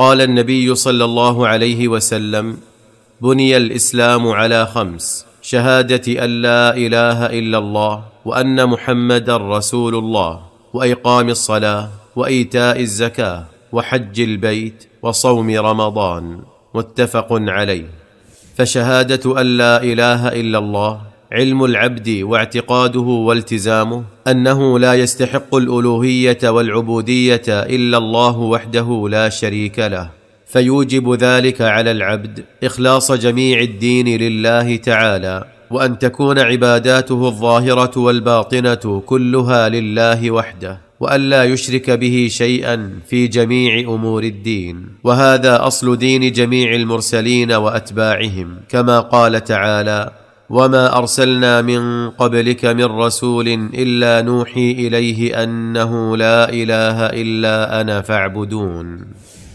قال النبي صلى الله عليه وسلم بني الاسلام على خمس شهاده ان لا اله الا الله وان محمدا رسول الله واقام الصلاه وايتاء الزكاه وحج البيت وصوم رمضان متفق عليه فشهاده ان لا اله الا الله علم العبد واعتقاده والتزامه انه لا يستحق الالوهيه والعبوديه الا الله وحده لا شريك له فيوجب ذلك على العبد اخلاص جميع الدين لله تعالى وان تكون عباداته الظاهره والباطنه كلها لله وحده والا يشرك به شيئا في جميع امور الدين وهذا اصل دين جميع المرسلين واتباعهم كما قال تعالى وما ارسلنا من قبلك من رسول الا نوحي اليه انه لا اله الا انا فاعبدون